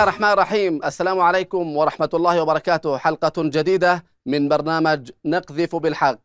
الله الرحمن الرحيم السلام عليكم ورحمة الله وبركاته حلقة جديدة من برنامج نقذف بالحق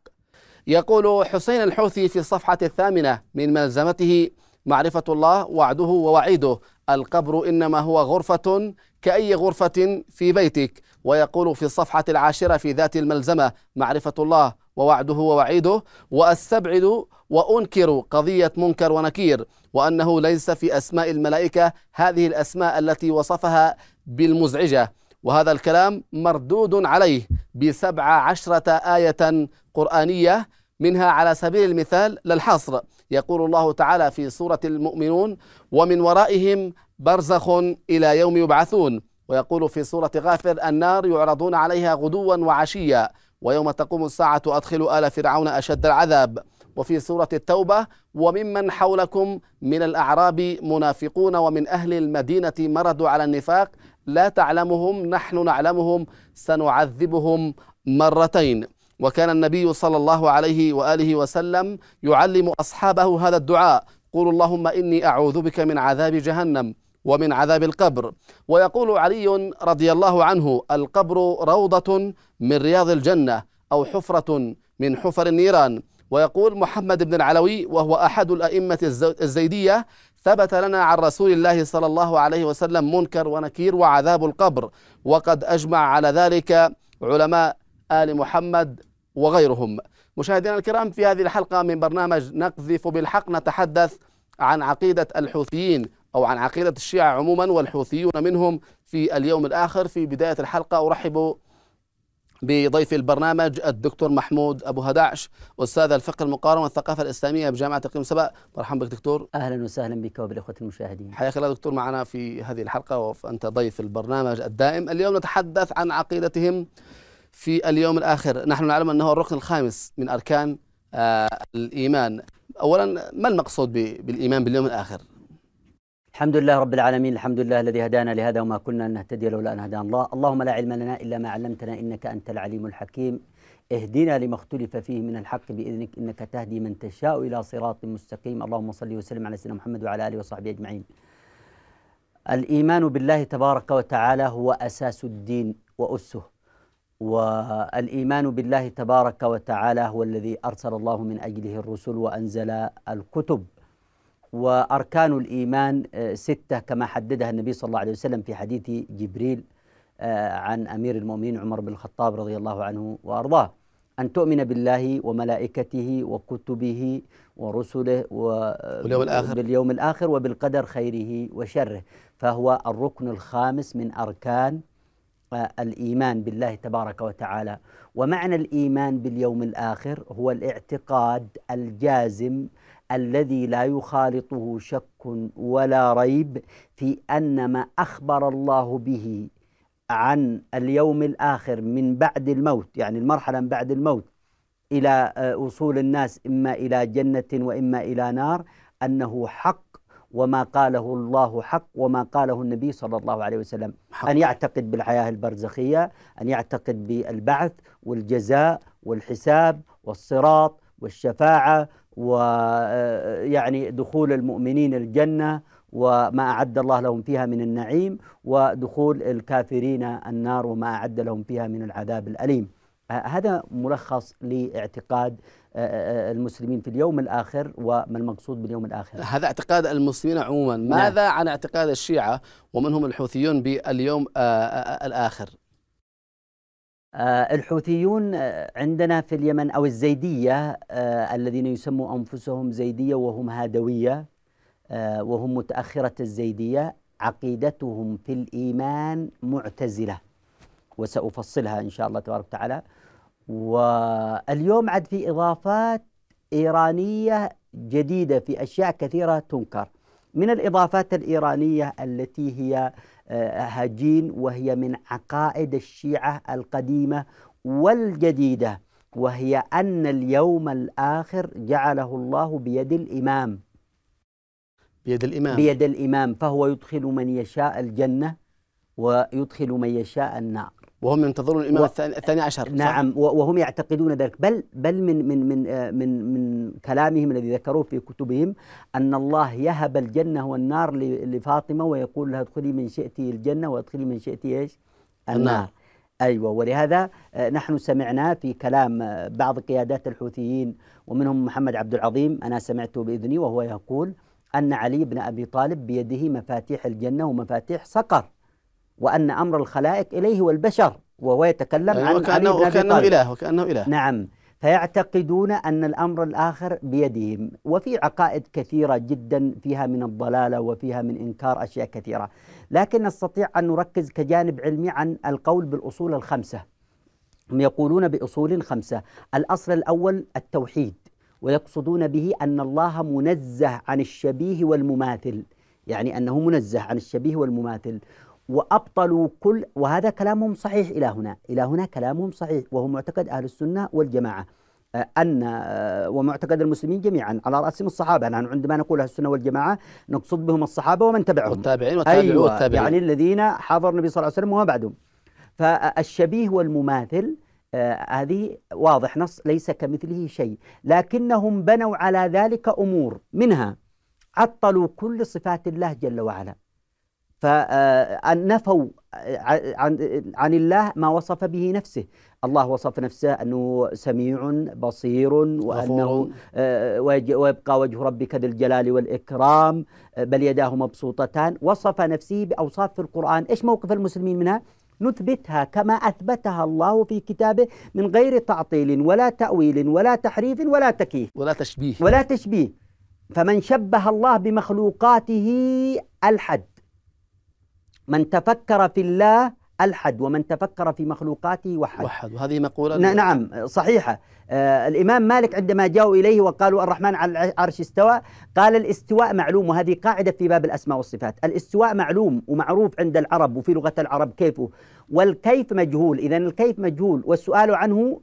يقول حسين الحوثي في الصفحة الثامنة من ملزمته معرفة الله وعده ووعيده القبر إنما هو غرفة كأي غرفة في بيتك ويقول في الصفحة العاشرة في ذات الملزمة معرفة الله ووعده ووعيده وأستبعد وأنكر قضية منكر ونكير وأنه ليس في أسماء الملائكة هذه الأسماء التي وصفها بالمزعجة وهذا الكلام مردود عليه بسبع عشرة آية قرآنية منها على سبيل المثال للحصر يقول الله تعالى في سورة المؤمنون ومن ورائهم برزخ إلى يوم يبعثون ويقول في سورة غافر النار يعرضون عليها غدوا وعشيا ويوم تقوم الساعة أدخلوا آل فرعون أشد العذاب وفي سورة التوبة وممن حولكم من الأعراب منافقون ومن أهل المدينة مردوا على النفاق لا تعلمهم نحن نعلمهم سنعذبهم مرتين وكان النبي صلى الله عليه وآله وسلم يعلم أصحابه هذا الدعاء قولوا اللهم إني أعوذ بك من عذاب جهنم ومن عذاب القبر ويقول علي رضي الله عنه القبر روضة من رياض الجنة أو حفرة من حفر النيران ويقول محمد بن العلوي وهو أحد الأئمة الزيدية ثبت لنا عن رسول الله صلى الله عليه وسلم منكر ونكير وعذاب القبر وقد أجمع على ذلك علماء آل محمد وغيرهم مشاهدينا الكرام في هذه الحلقة من برنامج نقذف بالحق نتحدث عن عقيدة الحوثيين أو عن عقيدة الشيعة عموما والحوثيون منهم في اليوم الآخر في بداية الحلقة أرحب بضيف البرنامج الدكتور محمود ابو هداعش استاذ الفقه المقارن والثقافه الاسلاميه بجامعه القيم سبأ مرحبا بك دكتور اهلا وسهلا بك وبالاخوه المشاهدين حياك الله دكتور معنا في هذه الحلقه وانت ضيف البرنامج الدائم اليوم نتحدث عن عقيدتهم في اليوم الاخر نحن نعلم انه الركن الخامس من اركان آه الايمان اولا ما المقصود بالايمان باليوم الاخر الحمد لله رب العالمين الحمد لله الذي هدانا لهذا وما كنا نهتدي لولا أن هدانا الله اللهم لا علم لنا إلا ما علمتنا إنك أنت العليم الحكيم اهدنا لما اختلف فيه من الحق بإذنك إنك تهدي من تشاء إلى صراط مستقيم اللهم صل وسلم على سيدنا محمد وعلى آله وصحبه أجمعين الإيمان بالله تبارك وتعالى هو أساس الدين وأسه والإيمان بالله تبارك وتعالى هو الذي أرسل الله من أجله الرسل وأنزل الكتب وأركان الإيمان آه، ستة كما حددها النبي صلى الله عليه وسلم في حديث جبريل آه، عن أمير المؤمنين عمر بن الخطاب رضي الله عنه وأرضاه أن تؤمن بالله وملائكته وكتبه ورسله آه، واليوم الآخر باليوم الآخر وبالقدر خيره وشره فهو الركن الخامس من أركان الإيمان بالله تبارك وتعالى ومعنى الإيمان باليوم الآخر هو الاعتقاد الجازم الذي لا يخالطه شك ولا ريب في ان ما اخبر الله به عن اليوم الاخر من بعد الموت يعني المرحله من بعد الموت الى آه، وصول الناس اما الى جنه واما الى نار انه حق وما قاله الله حق وما قاله النبي صلى الله عليه وسلم حق. أن يعتقد بالحياة البرزخية أن يعتقد بالبعث والجزاء والحساب والصراط والشفاعة ويعني آه، دخول المؤمنين الجنة وما أعد الله لهم فيها من النعيم ودخول الكافرين النار وما أعد لهم فيها من العذاب الأليم آه، هذا ملخص لاعتقاد آه، المسلمين في اليوم الآخر وما المقصود باليوم الآخر هذا اعتقاد المسلمين عموما نعم. ماذا عن اعتقاد الشيعة ومنهم الحوثيون باليوم الآخر آه، الحوثيون آه، عندنا في اليمن أو الزيدية آه، الذين يسموا أنفسهم زيدية وهم هادوية وهم متأخرة الزيدية عقيدتهم في الإيمان معتزلة وسأفصلها إن شاء الله تبارك وتعالى واليوم عاد في إضافات إيرانية جديدة في أشياء كثيرة تنكر من الإضافات الإيرانية التي هي آه، هجين وهي من عقائد الشيعة القديمة والجديدة وهي أن اليوم الآخر جعله الله بيد الإمام بيد الإمام بيد الإمام فهو يدخل من يشاء الجنة ويدخل من يشاء النار وهم ينتظرون الامام و... الثاني عشر نعم صح؟ وهم يعتقدون ذلك بل بل من من من آه، من من كلامهم الذي ذكروه في كتبهم ان الله يهب الجنه والنار لفاطمه ويقول لها ادخلي من شئت الجنه وادخلي من شئت ايش؟ النار, النار. ايوه ولهذا آه، نحن سمعنا في كلام آه، بعض قيادات الحوثيين ومنهم محمد عبد العظيم انا سمعته باذني وهو يقول ان علي بن ابي طالب بيده مفاتيح الجنه ومفاتيح سقر وأن أمر الخلائق إليه والبشر وهو يتكلم يعني عن وكأنه, علي وكأنه إله وكأنه إله نعم فيعتقدون أن الأمر الآخر بيدهم وفي عقائد كثيرة جدا فيها من الضلالة وفيها من إنكار أشياء كثيرة لكن نستطيع أن نركز كجانب علمي عن القول بالأصول الخمسة هم يقولون بأصول خمسة الأصل الأول التوحيد ويقصدون به أن الله منزه عن الشبيه والمماثل يعني أنه منزه عن الشبيه والمماثل وأبطلوا كل وهذا كلامهم صحيح إلى هنا إلى هنا كلامهم صحيح وهو معتقد أهل السنة والجماعة آه، أن آه، ومعتقد المسلمين جميعا على رأسهم الصحابة نحن عندما نقول أهل السنة والجماعة نقصد بهم الصحابة ومن تبعهم والتابعين والتابعين, أيوة والتابعين يعني الذين حضر النبي صلى الله عليه وسلم وما بعدهم فالشبيه والمماثل آه، هذه واضح نص ليس كمثله شيء لكنهم بنوا على ذلك أمور منها عطلوا كل صفات الله جل وعلا فنفوا آه، آه، عن, الله ما وصف به نفسه الله وصف نفسه أنه سميع بصير وأنه آه، ويبقى وجه ربك ذي الجلال والإكرام بل يداه مبسوطتان وصف نفسه بأوصاف في القرآن إيش موقف المسلمين منها؟ نثبتها كما أثبتها الله في كتابه من غير تعطيل ولا تأويل ولا تحريف ولا تكييف ولا تشبيه ولا تشبيه فمن شبه الله بمخلوقاته الحد من تفكر في الله ألحد ومن تفكر في مخلوقاته وحد وحد وهذه مقولة نعم صحيحة آه الإمام مالك عندما جاءوا إليه وقالوا الرحمن على العرش استوى قال الاستواء معلوم وهذه قاعدة في باب الأسماء والصفات الاستواء معلوم ومعروف عند العرب وفي لغة العرب كيفه والكيف مجهول إذا الكيف مجهول والسؤال عنه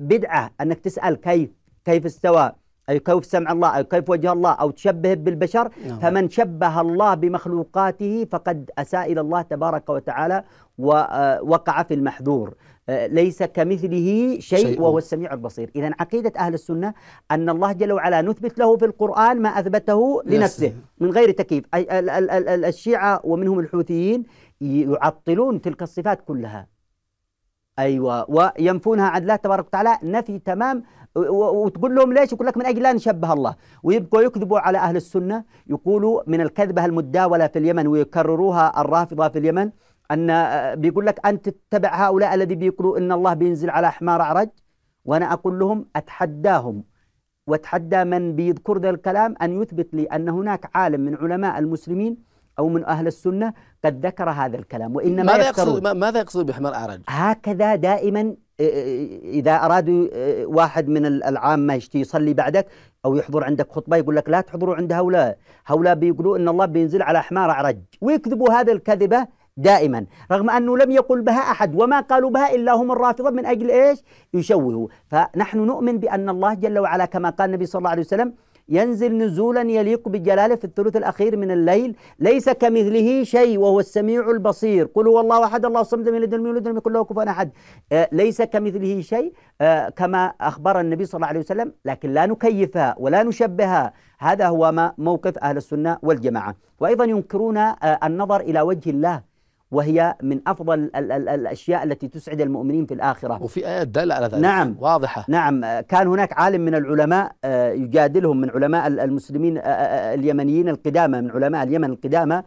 بدعة أنك تسأل كيف كيف استوى أي كيف سمع الله أو كيف وجه الله أو تشبه بالبشر نعم. فمن شبه الله بمخلوقاته فقد أساء إلى الله تبارك وتعالى ووقع آه، في المحذور آه، ليس كمثله شيء, شيء وهو السميع البصير إذا عقيدة أهل السنة أن الله جل وعلا نثبت له في القرآن ما أثبته لنفسه من غير تكييف الشيعة ومنهم الحوثيين يعطلون تلك الصفات كلها ايوه وينفونها عن الله تبارك وتعالى نفي تمام وتقول لهم ليش يقول لك من اجل لا نشبه الله ويبقوا يكذبوا على اهل السنه يقولوا من الكذبه المداوله في اليمن ويكرروها الرافضه في اليمن ان آه، بيقول لك انت تتبع هؤلاء الذي بيقولوا ان الله بينزل على حمار اعرج وانا اقول لهم اتحداهم واتحدى من بيذكر ذا الكلام ان يثبت لي ان هناك عالم من علماء المسلمين أو من أهل السنة قد ذكر هذا الكلام وإنما ماذا يقصد ماذا يقصد بحمار أعرج؟ هكذا دائما إذا أرادوا واحد من العامة يشتي يصلي بعدك أو يحضر عندك خطبة يقول لك لا تحضروا عند هؤلاء هؤلاء بيقولوا إن الله بينزل على حمار أعرج ويكذبوا هذا الكذبة دائما رغم أنه لم يقل بها أحد وما قالوا بها إلا هم الرافضة من أجل إيش يشوهوا فنحن نؤمن بأن الله جل وعلا كما قال النبي صلى الله عليه وسلم ينزل نزولا يليق بجلاله في الثلث الأخير من الليل ليس كمثله شيء وهو السميع البصير قل هو الله أحد الله الصمد لم يلد ولم يولد ولم يكن له كفوا أحد آه، ليس كمثله شيء آه، كما أخبر النبي صلى الله عليه وسلم لكن لا نكيفها ولا نشبهها هذا هو ما موقف أهل السنة والجماعة وأيضا ينكرون آه، النظر إلى وجه الله وهي من أفضل ال ال ال الأشياء التي تسعد المؤمنين في الآخرة وفي آيات دالة على ذلك نعم واضحة نعم كان هناك عالم من العلماء آه، يجادلهم من علماء المسلمين آه، آه، اليمنيين القدامى من علماء اليمن القدامى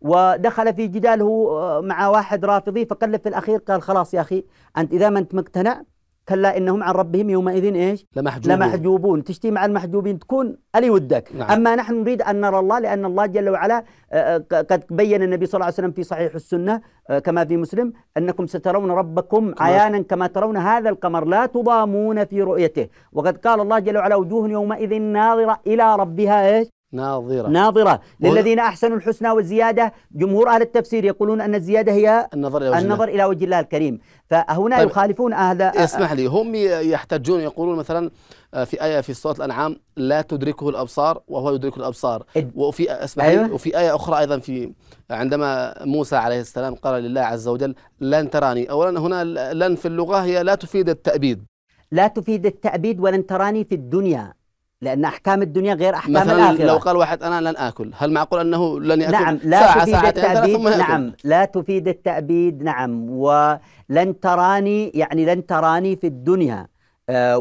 ودخل في جداله مع واحد رافضي فقال له في الأخير قال خلاص يا أخي أنت إذا ما أنت مقتنع كلا انهم عن ربهم يومئذ ايش؟ لمحجوبون لمحجوبون تشتي مع المحجوبين تكون الي ودك نعم. اما نحن نريد ان نرى الله لان الله جل وعلا آه، آه، قد بين النبي صلى الله عليه وسلم في صحيح السنه آه، كما في مسلم انكم سترون ربكم عيانا كما ترون هذا القمر لا تضامون في رؤيته وقد قال الله جل وعلا وجوه يومئذ ناظره الى ربها ايش؟ ناظرة ناظرة للذين أحسنوا الحسنى والزيادة جمهور أهل التفسير يقولون أن الزيادة هي النظر إلى وجه النظر إلى وجه الله الكريم فهنا طيب يخالفون هذا اسمح لي هم يحتجون يقولون مثلا آه، في آية في سورة الأنعام لا تدركه الأبصار وهو يدرك الأبصار وفي اسمح أيوة. لي وفي آية أخرى أيضا في عندما موسى عليه السلام قال لله عز وجل لن تراني أولا هنا لن في اللغة هي لا تفيد التأبيد لا تفيد التأبيد ولن تراني في الدنيا لأن أحكام الدنيا غير أحكام مثلا الآخرة لو قال واحد أنا لن آكل هل معقول أنه لن يأكل نعم لا ساعة تفيد ساعة التأبيد ثم نعم لا تفيد التأبيد نعم ولن تراني يعني لن تراني في الدنيا آه،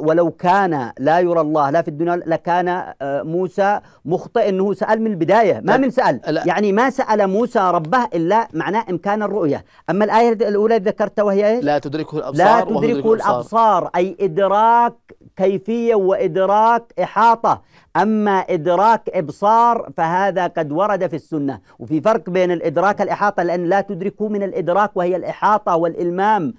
ولو كان لا يرى الله لا في الدنيا لكان آه، موسى مخطئ انه سال من البدايه ما طيب، من سال يعني ما سال موسى ربه الا معناه امكان الرؤيه اما الايه الاولى ذكرتها وهي ايش لا تدركه الابصار لا تدركه الابصار اي ادراك كيفية وإدراك إحاطة أما إدراك إبصار فهذا قد ورد في السنة وفي فرق بين الإدراك الإحاطة لأن لا تدركوا من الإدراك وهي الإحاطة والإلمام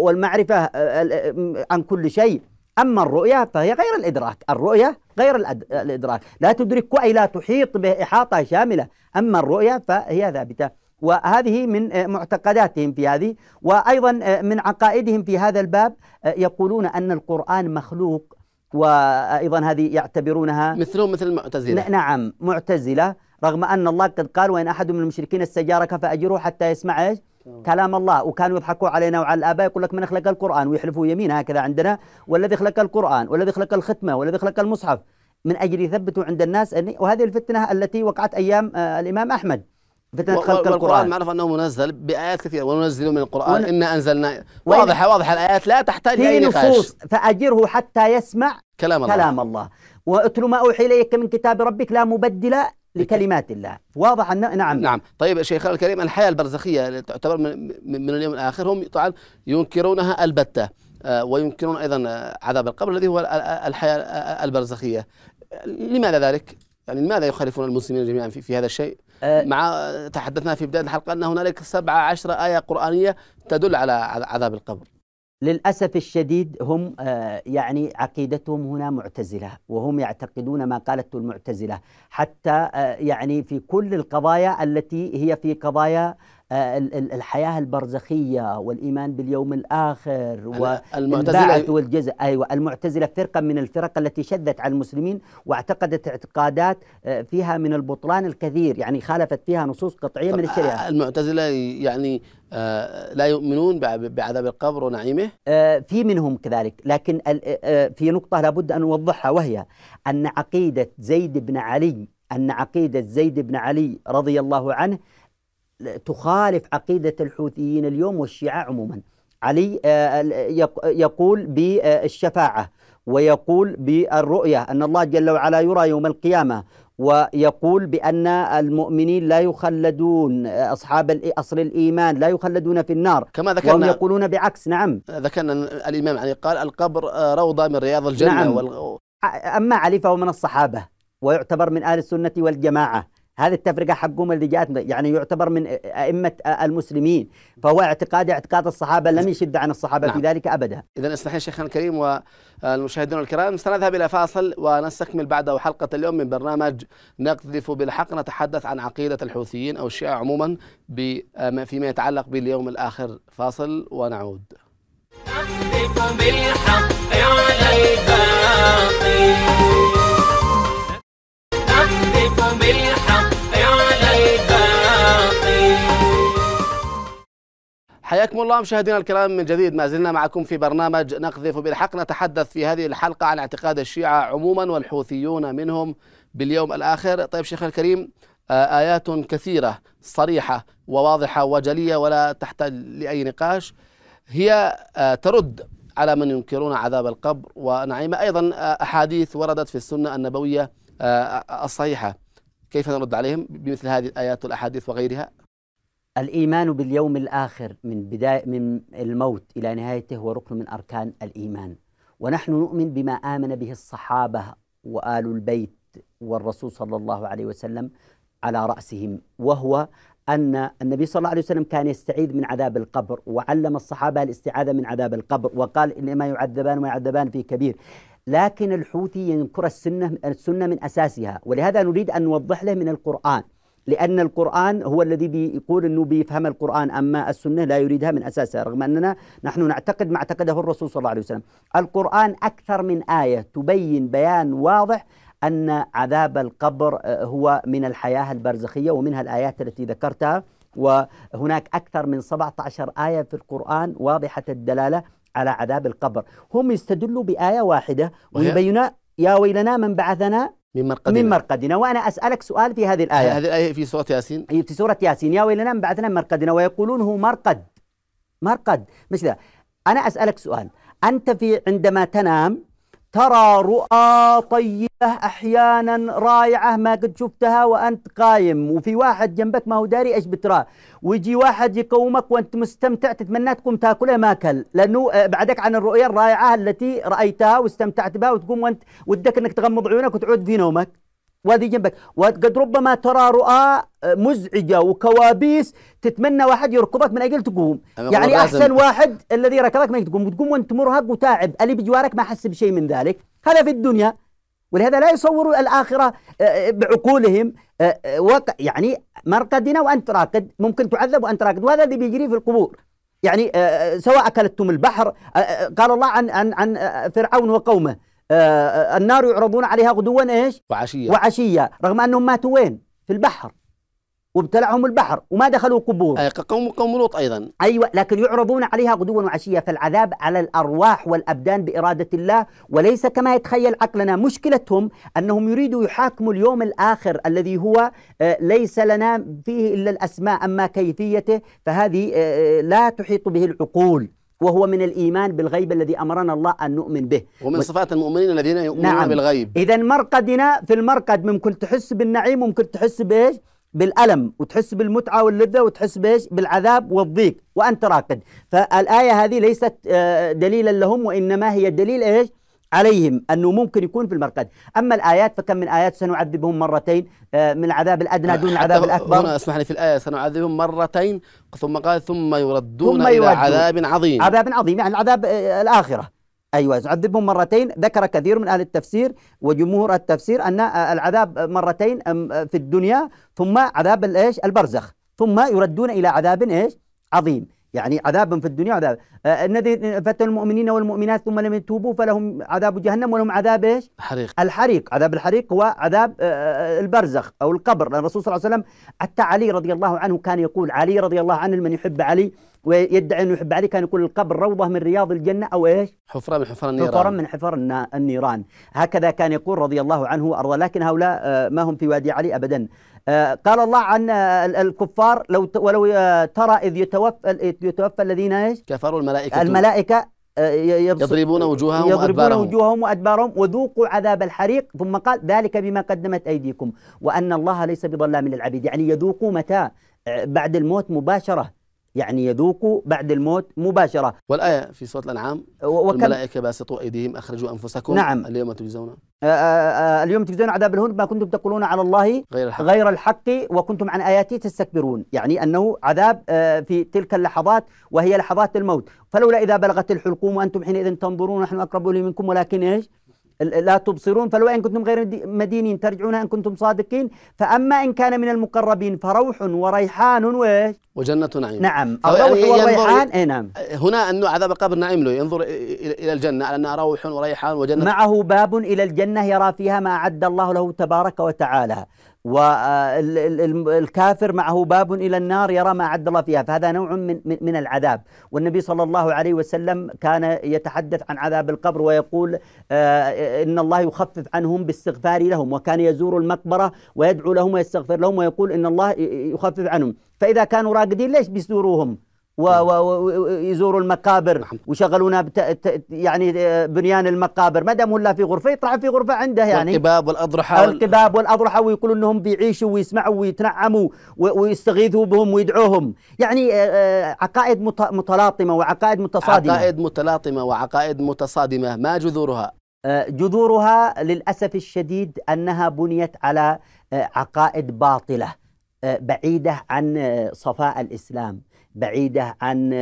والمعرفة آه، آه، آه، عن كل شيء أما الرؤية فهي غير الإدراك الرؤية غير الإدراك لا تدرك أي لا تحيط به إحاطة شاملة أما الرؤية فهي ثابتة وهذه من آه، معتقداتهم في هذه وايضا آه، من عقائدهم في هذا الباب آه، يقولون ان القران مخلوق وايضا هذه يعتبرونها مثلهم مثل المعتزله نعم معتزله رغم ان الله قد قال وان احد من المشركين استجارك فاجره حتى يسمع ايش؟ كلام الله وكانوا يضحكوا علينا وعلى الاباء يقول لك من خلق القران ويحلفوا يمين هكذا عندنا والذي خلق القران والذي خلق الختمه والذي خلق المصحف من اجل يثبتوا عند الناس وهذه الفتنه التي وقعت ايام الامام احمد فتنة خلق القرآن والقرآن معروف أنه منزل بآيات كثيرة وننزل من القرآن ون... إنا أنزلنا واضحة واضحة الآيات لا تحتاج إلى نصوص فأجره حتى يسمع كلام الله كلام الله واتل ما أوحي إليك من كتاب ربك لا مبدل لكلمات الله واضح أن نعم نعم طيب شيخ الكريم الحياة البرزخية تعتبر من, من اليوم الآخر هم طبعا ينكرونها البتة آه، وينكرون أيضا عذاب القبر الذي هو الحياة البرزخية لماذا ذلك؟ يعني لماذا يخالفون المسلمين جميعا في, في هذا الشيء؟ آه، مع تحدثنا في بداية الحلقة أن هنالك 17 آية قرآنية تدل على عذاب القبر للأسف الشديد هم آه، يعني عقيدتهم هنا معتزلة وهم يعتقدون ما قالته المعتزلة حتى آه، يعني في كل القضايا التي هي في قضايا آه، الحياة البرزخية والإيمان باليوم الآخر والبعث والجزء أيوة المعتزلة فرقة من الفرق التي شدت على المسلمين واعتقدت اعتقادات آه، فيها من البطلان الكثير يعني خالفت فيها نصوص قطعية من الشريعة آه، المعتزلة يعني لا يؤمنون بعذاب القبر ونعيمه في منهم كذلك لكن في نقطة لابد أن اوضحها وهي أن عقيدة زيد بن علي أن عقيدة زيد بن علي رضي الله عنه تخالف عقيدة الحوثيين اليوم والشيعة عموما علي آه، آه، يقول بالشفاعة ويقول بالرؤية أن الله جل وعلا يرى يوم القيامة ويقول بأن المؤمنين لا يخلدون آه، أصحاب أصل الإيمان لا يخلدون في النار كما ذكرنا وهم يقولون بعكس نعم ذكرنا الإمام علي قال القبر روضة من رياض الجنة نعم وال... أما علي فهو من الصحابة ويعتبر من أهل السنة والجماعة هذه التفرقة حقهم اللي جاءت يعني يعتبر من أئمة المسلمين فهو اعتقاد اعتقاد الصحابة لم نعم. يشد عن الصحابة نعم. في ذلك أبدا إذا استحي شيخنا الكريم والمشاهدين الكرام سنذهب إلى فاصل ونستكمل بعده حلقة اليوم من برنامج نقذف بالحق نتحدث عن عقيدة الحوثيين أو الشيعة عموما فيما يتعلق باليوم الآخر فاصل ونعود نقذف بالحق على الباطل نقذف بالحق حياكم الله مشاهدينا الكرام من جديد ما زلنا معكم في برنامج نقذف بالحق نتحدث في هذه الحلقة عن اعتقاد الشيعة عموما والحوثيون منهم باليوم الآخر طيب شيخ الكريم آه، آيات كثيرة صريحة وواضحة وجلية ولا تحتاج لأي نقاش هي آه، ترد على من ينكرون عذاب القبر ونعيمه أيضا آه، أحاديث وردت في السنة النبوية الصحيحة كيف نرد عليهم بمثل هذه الآيات والأحاديث وغيرها الإيمان باليوم الآخر من بداية من الموت إلى نهايته هو ركن من أركان الإيمان ونحن نؤمن بما آمن به الصحابة وآل البيت والرسول صلى الله عليه وسلم على رأسهم وهو أن النبي صلى الله عليه وسلم كان يستعيذ من عذاب القبر وعلم الصحابة الاستعاذة من عذاب القبر وقال إنما يعذبان ويعذبان في كبير لكن الحوثي ينكر السنة, السنة من أساسها ولهذا نريد أن نوضح له من القرآن لأن القرآن هو الذي بيقول أنه بيفهم القرآن أما السنة لا يريدها من أساسها رغم أننا نحن نعتقد ما اعتقده الرسول صلى الله عليه وسلم القرآن أكثر من آية تبين بيان واضح أن عذاب القبر آه، هو من الحياة البرزخية ومنها الآيات التي ذكرتها وهناك أكثر من 17 آية في القرآن واضحة الدلالة على عذاب القبر هم يستدلوا بآية واحدة ويبينوا يا ويلنا من بعثنا من مرقدنا من مرقدنا وأنا أسألك سؤال في هذه الآية هذه الآية في سورة ياسين أي في سورة ياسين يا ويلنا من من مرقدنا ويقولون هو مرقد مرقد مش ذا أنا أسألك سؤال أنت في عندما تنام ترى رؤى طيبة أحيانا رائعة ما قد شفتها وأنت قايم وفي واحد جنبك ما هو داري إيش بتراه ويجي واحد يقومك وأنت مستمتع تتمنى تقوم تاكله ما أكل لأنه آه، بعدك عن الرؤية الرائعة التي رأيتها واستمتعت بها وتقوم وأنت ودك أنك تغمض عيونك وتعود في نومك وهذه جنبك وقد ربما ترى رؤى آه، مزعجة وكوابيس تتمنى واحد يركبك من أجل تقوم يعني أحسن واحد الذي ركبك من أجل تقوم وتقوم وأنت مرهق وتاعب اللي بجوارك ما حس بشيء من ذلك هذا في الدنيا ولهذا لا يصوروا الآخرة آه، آه، بعقولهم يعني مرقدنا وأنت راقد ممكن تعذب وأنت راقد وهذا اللي بيجري في القبور يعني سواء أكلتم البحر قال الله عن عن عن فرعون وقومه آه، آه، النار يعرضون عليها غدوا ايش؟ وعشيه وعشيه رغم انهم ماتوا وين؟ في البحر وابتلعهم البحر وما دخلوا قبور أي قوم قوم لوط ايضا ايوه لكن يعرضون عليها غدوا وعشيه فالعذاب على الارواح والابدان باراده الله وليس كما يتخيل عقلنا مشكلتهم انهم يريدوا يحاكموا اليوم الاخر الذي هو آه، ليس لنا فيه الا الاسماء اما كيفيته فهذه لا تحيط به العقول وهو من الإيمان بالغيب الذي أمرنا الله أن نؤمن به ومن صفات المؤمنين الذين يؤمنون نعم. بالغيب إذا مرقدنا في المرقد ممكن تحس بالنعيم وممكن تحس بإيش بالألم وتحس بالمتعة واللذة وتحس بإيش بالعذاب والضيق وأنت راقد فالآية هذه ليست آه، دليلا لهم وإنما هي دليل إيش عليهم أنه ممكن يكون في المرقد أما الآيات فكم من آيات سنعذبهم مرتين آه، من العذاب الأدنى دون العذاب الأكبر هنا اسمح لي في الآية سنعذبهم مرتين ثم قال ثم يردون ثم إلى عذاب عظيم عذاب عظيم يعني العذاب آه، الآخرة أيوة يعذبهم مرتين ذكر كثير من أهل التفسير وجمهور التفسير أن آه، العذاب مرتين في الدنيا ثم عذاب الإيش البرزخ ثم يردون إلى عذاب إيش عظيم يعني عذاب في الدنيا عذاب آه، الذي فتن المؤمنين والمؤمنات ثم لم يتوبوا فلهم عذاب جهنم ولهم عذاب ايش؟ حريق الحريق عذاب الحريق هو عذاب آه، آه، البرزخ او القبر لان الرسول صلى الله عليه وسلم حتى علي رضي الله عنه كان يقول علي رضي الله عنه من يحب علي ويدعي انه يحب علي كان يقول القبر روضه من رياض الجنه او ايش؟ حفره من حفر النيران حفره من حفر النيران هكذا كان يقول رضي الله عنه وارضاه لكن هؤلاء ما هم في وادي علي ابدا آه، قال الله عن آه، الكفار لو ولو آه، ترى إذ يتوفى يتوفى الذين ايش؟ كفروا الملائكة الملائكة يضربون وجوههم يضربون وجوههم وأدبارهم وذوقوا عذاب الحريق ثم قال ذلك بما قدمت أيديكم وأن الله ليس بظلام للعبيد يعني يذوقوا متى بعد الموت مباشرة يعني يذوقوا بعد الموت مباشرة والآية في سورة الأنعام الملائكة باسطوا أيديهم أخرجوا أنفسكم نعم اليوم تجزون آه، آه، آه، اليوم تجزون عذاب الهون ما كنتم تقولون على الله غير الحق, غير الحق وكنتم عن آياته تستكبرون يعني أنه عذاب في تلك اللحظات وهي لحظات الموت فلولا إذا بلغت الحلقوم وأنتم حينئذ تنظرون نحن أقرب لي منكم ولكن إيش لا تبصرون فلو إن كنتم غير مدينين ترجعون إن كنتم صادقين فأما إن كان من المقربين فروح وريحان وإيش وجنة نعيم نعم الروح يعني والريحان اي نعم هنا انه عذاب القبر نعيم له ينظر إلى الجنة على أنها روح وريحان وجنة معه باب إلى الجنة يرى فيها ما أعد الله له تبارك وتعالى والكافر معه باب الى النار يرى ما اعد الله فيها فهذا نوع من من العذاب والنبي صلى الله عليه وسلم كان يتحدث عن عذاب القبر ويقول آه، ان الله يخفف عنهم باستغفار لهم وكان يزور المقبره ويدعو لهم ويستغفر لهم ويقول ان الله يخفف عنهم فإذا كانوا راقدين ليش بيزوروهم ويزوروا نعم. المقابر نعم. وشغلونا بت... يعني آه، بنيان المقابر ما دام ولا في غرفه يطلع في غرفه عنده يعني القباب والاضرحه القباب والاضرحه ويقولوا انهم بيعيشوا ويسمعوا ويتنعموا ويستغيثوا بهم ويدعوهم يعني آه، آه، عقائد متلاطمه وعقائد متصادمه عقائد متلاطمه وعقائد متصادمه ما جذورها جذورها للاسف الشديد انها بنيت على عقائد باطله بعيدة عن صفاء الإسلام بعيدة عن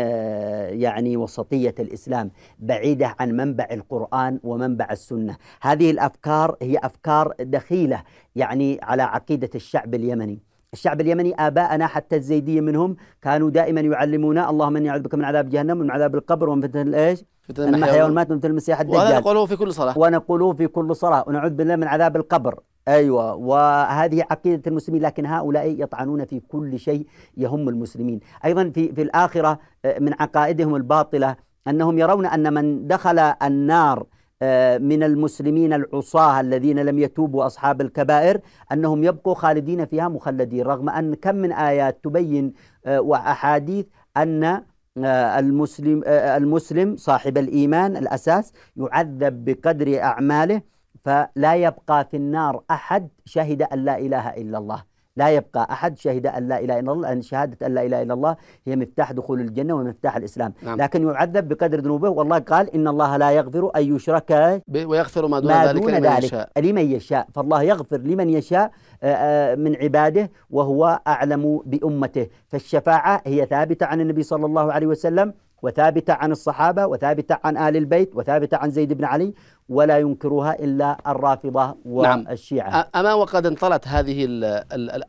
يعني وسطية الإسلام بعيدة عن منبع القرآن ومنبع السنة هذه الأفكار هي أفكار دخيلة يعني على عقيدة الشعب اليمني الشعب اليمني آباءنا حتى الزيدية منهم كانوا دائما يعلمونا اللهم إني أعوذ بك من عذاب جهنم ومن عذاب القبر ومن فتنة الإيش؟ فتنة المحيا والمات ومن فتنة المسيح الدجال في كل صلاة ونقوله في كل صلاة ونعوذ بالله من عذاب القبر ايوه وهذه عقيده المسلمين لكن هؤلاء يطعنون في كل شيء يهم المسلمين، ايضا في في الاخره آه، من عقائدهم الباطله انهم يرون ان من دخل النار آه، من المسلمين العصاة الذين لم يتوبوا أصحاب الكبائر أنهم يبقوا خالدين فيها مخلدين رغم أن كم من آيات تبين آه، وأحاديث أن المسلم المسلم صاحب الإيمان الأساس يعذب بقدر أعماله فلا يبقى في النار أحد شهد أن لا إله إلا الله لا يبقى أحد شهد أن لا إله إلا الله لأن شهادة أن لا إله إلا الله هي مفتاح دخول الجنة ومفتاح الإسلام نعم. لكن يعذب بقدر ذنوبه والله قال إن الله لا يغفر أن يشرك ويغفر ما دون, ما دون ذلك, لمن, ذلك يشاء. لمن يشاء فالله يغفر لمن يشاء آه، آه، من عباده وهو أعلم بأمته فالشفاعة هي ثابتة عن النبي صلى الله عليه وسلم وثابتة عن الصحابة وثابتة عن آل البيت وثابتة عن زيد بن علي ولا ينكرها إلا الرافضة نعم. والشيعة نعم. أما وقد انطلت هذه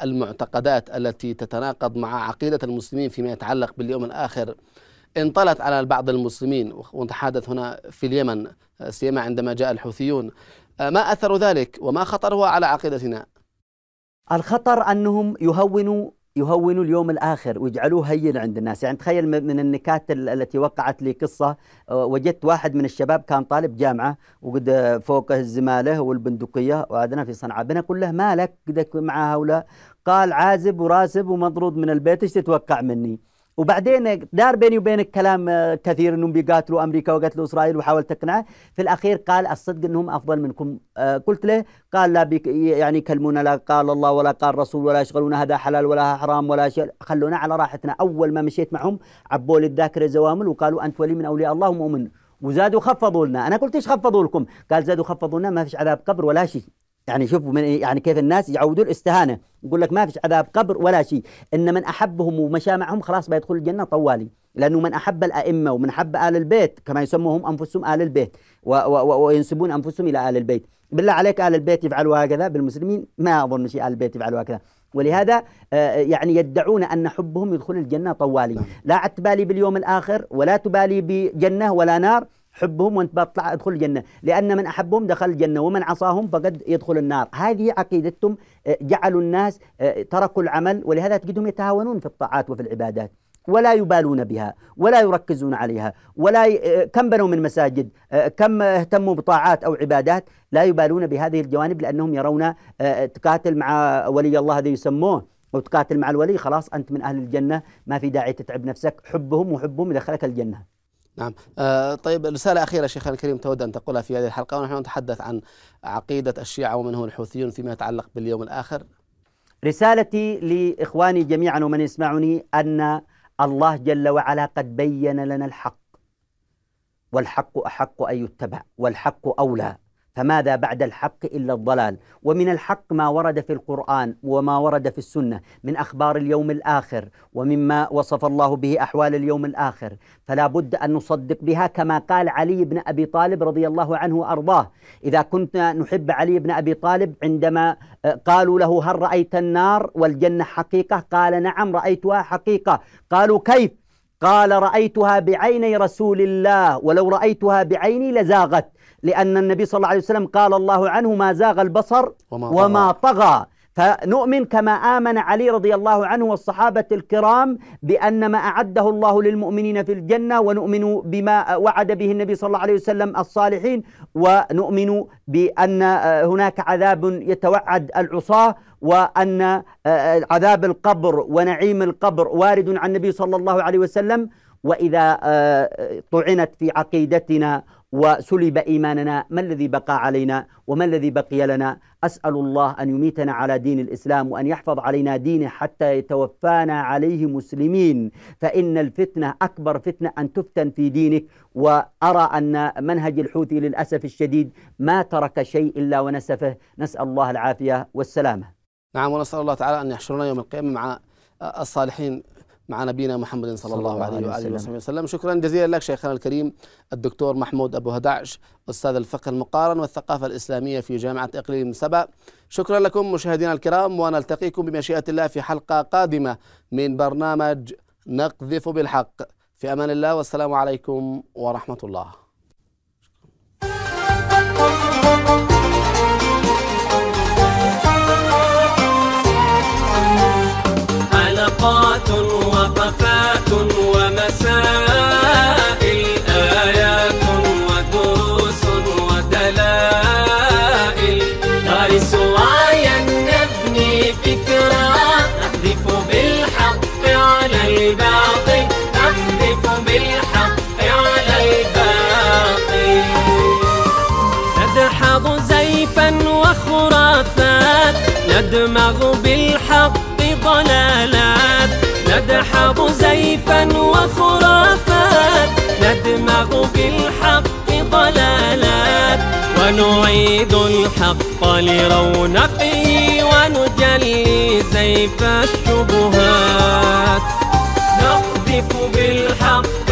المعتقدات التي تتناقض مع عقيدة المسلمين فيما يتعلق باليوم الآخر انطلت على بعض المسلمين ونتحدث هنا في اليمن سيما عندما جاء الحوثيون ما أثر ذلك وما خطره على عقيدتنا؟ الخطر أنهم يهونوا يهونوا اليوم الاخر ويجعلوه هين عند الناس، يعني تخيل من النكات التي وقعت لي قصه آه، وجدت واحد من الشباب كان طالب جامعه وقد فوقه الزماله والبندقيه وعدنا في صنعاء، بنا اقول له مالك مع هؤلاء؟ قال عازب وراسب ومطرود من البيت ايش تتوقع مني؟ وبعدين دار بيني وبينك كلام آه، كثير انهم بيقاتلوا امريكا وقتلوا اسرائيل وحاولت اقنعه في الاخير قال الصدق انهم افضل منكم آه، قلت له قال لا بيك يعني يكلمونا لا قال الله ولا قال رسول ولا يشغلونا هذا حلال ولا حرام ولا شيء خلونا على راحتنا اول ما مشيت معهم عبوا لي الذاكره زوامل وقالوا انت ولي من اولياء الله ومؤمن وزادوا خفضوا لنا انا قلت ايش خفضوا لكم قال زادوا خفضوا لنا ما فيش عذاب قبر ولا شيء يعني شوفوا من إيه، يعني كيف الناس يعودوا الاستهانه يقول لك ما فيش عذاب قبر ولا شيء ان من احبهم ومشى معهم خلاص بيدخل الجنه طوالي لانه من احب الائمه ومن احب ال البيت كما يسموهم انفسهم ال البيت و و وينسبون انفسهم الى ال البيت بالله عليك ال البيت يفعلوا هكذا بالمسلمين ما اظن شيء ال البيت يفعلوا هكذا ولهذا آه، يعني يدعون ان حبهم يدخل الجنه طوالي نعم. لا عتبالي باليوم الاخر ولا تبالي بجنه ولا نار حبهم وانت بطلع ادخل الجنة لأن من أحبهم دخل الجنة ومن عصاهم فقد يدخل النار هذه عقيدتهم آه، جعلوا الناس آه، تركوا العمل ولهذا تجدهم يتهاونون في الطاعات وفي العبادات ولا يبالون بها ولا يركزون عليها ولا ي... آه، كم بنوا من مساجد كم اهتموا بطاعات أو عبادات لا يبالون بهذه الجوانب لأنهم يرون تقاتل مع ولي الله هذا يسموه وتقاتل مع الولي خلاص أنت من أهل الجنة ما في داعي تتعب نفسك حبهم وحبهم دخلك الجنة نعم آه، طيب رسالة أخيرة شيخنا الكريم تود أن تقولها في هذه الحلقة ونحن نتحدث عن عقيدة الشيعة ومن هم الحوثيون فيما يتعلق باليوم الآخر رسالتي لإخواني جميعا ومن يسمعني أن الله جل وعلا قد بين لنا الحق والحق أحق أن يتبع والحق أولى فماذا بعد الحق الا الضلال ومن الحق ما ورد في القران وما ورد في السنه من اخبار اليوم الاخر ومما وصف الله به احوال اليوم الاخر فلا بد ان نصدق بها كما قال علي بن ابي طالب رضي الله عنه وارضاه اذا كنت نحب علي بن ابي طالب عندما آه، قالوا له هل رايت النار والجنه حقيقه قال نعم رايتها حقيقه قالوا كيف قال رأيتها بعيني رسول الله ولو رأيتها بعيني لزاغت لأن النبي صلى الله عليه وسلم قال الله عنه ما زاغ البصر وما, وما طغى فنؤمن كما آمن علي رضي الله عنه والصحابة الكرام بأن ما أعده الله للمؤمنين في الجنة ونؤمن بما وعد به النبي صلى الله عليه وسلم الصالحين ونؤمن بأن هناك عذاب يتوعد العصاة وأن عذاب القبر ونعيم القبر وارد عن النبي صلى الله عليه وسلم وإذا طعنت في عقيدتنا وسلب إيماننا ما الذي بقى علينا وما الذي بقي لنا أسأل الله أن يميتنا على دين الإسلام وأن يحفظ علينا دينه حتى يتوفانا عليه مسلمين فإن الفتنة أكبر فتنة أن تفتن في دينك وأرى أن منهج الحوثي للأسف الشديد ما ترك شيء إلا ونسفه نسأل الله العافية والسلامة نعم ونسأل الله تعالى أن يحشرنا يوم القيامة مع الصالحين مع نبينا محمد صلى الله عليه وآله وسلم. وسلم شكرا جزيلا لك شيخنا الكريم الدكتور محمود أبو هدعش أستاذ الفقه المقارن والثقافة الإسلامية في جامعة إقليم سبأ شكرا لكم مشاهدينا الكرام ونلتقيكم بمشيئة الله في حلقة قادمة من برنامج نقذف بالحق في أمان الله والسلام عليكم ورحمة الله حلقات نعيد الحق لرونقه ونجلي زيف الشبهات نقذف بالحق